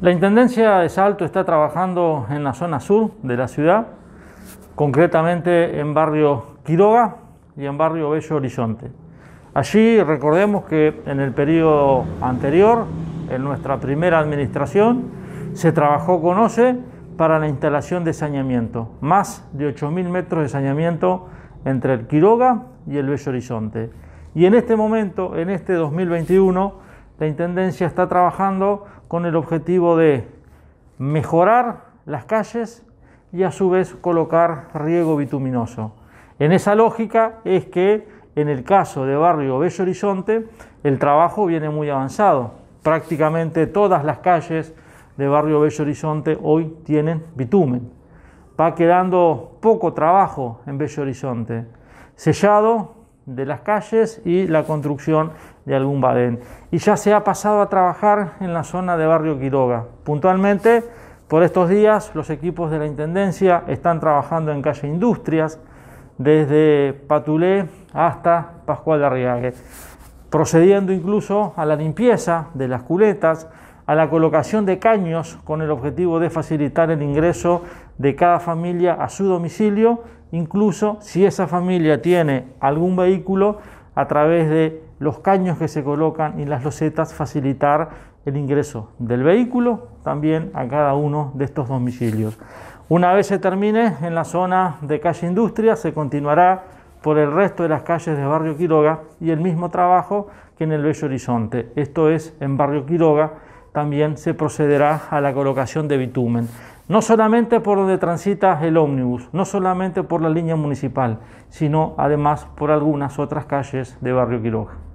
La Intendencia de Salto está trabajando en la zona sur de la ciudad, concretamente en barrio Quiroga y en barrio Bello Horizonte. Allí recordemos que en el periodo anterior, en nuestra primera administración, se trabajó con OCE para la instalación de saneamiento, más de 8.000 metros de saneamiento entre el Quiroga y el Bello Horizonte. Y en este momento, en este 2021, la Intendencia está trabajando con el objetivo de mejorar las calles y a su vez colocar riego bituminoso. En esa lógica es que en el caso de barrio Bello Horizonte el trabajo viene muy avanzado. Prácticamente todas las calles de barrio Bello Horizonte hoy tienen bitumen. Va quedando poco trabajo en Bello Horizonte. Sellado de las calles y la construcción de algún Badén. Y ya se ha pasado a trabajar en la zona de Barrio Quiroga. Puntualmente, por estos días, los equipos de la Intendencia están trabajando en calle Industrias, desde Patulé hasta Pascual de Arriague, procediendo incluso a la limpieza de las culetas, a la colocación de caños con el objetivo de facilitar el ingreso de cada familia a su domicilio, incluso si esa familia tiene algún vehículo, a través de los caños que se colocan y las losetas facilitar el ingreso del vehículo también a cada uno de estos domicilios. Una vez se termine en la zona de calle Industria, se continuará por el resto de las calles de Barrio Quiroga y el mismo trabajo que en el Bello Horizonte. Esto es, en Barrio Quiroga también se procederá a la colocación de bitumen no solamente por donde transita el ómnibus, no solamente por la línea municipal, sino además por algunas otras calles de Barrio Quiroga.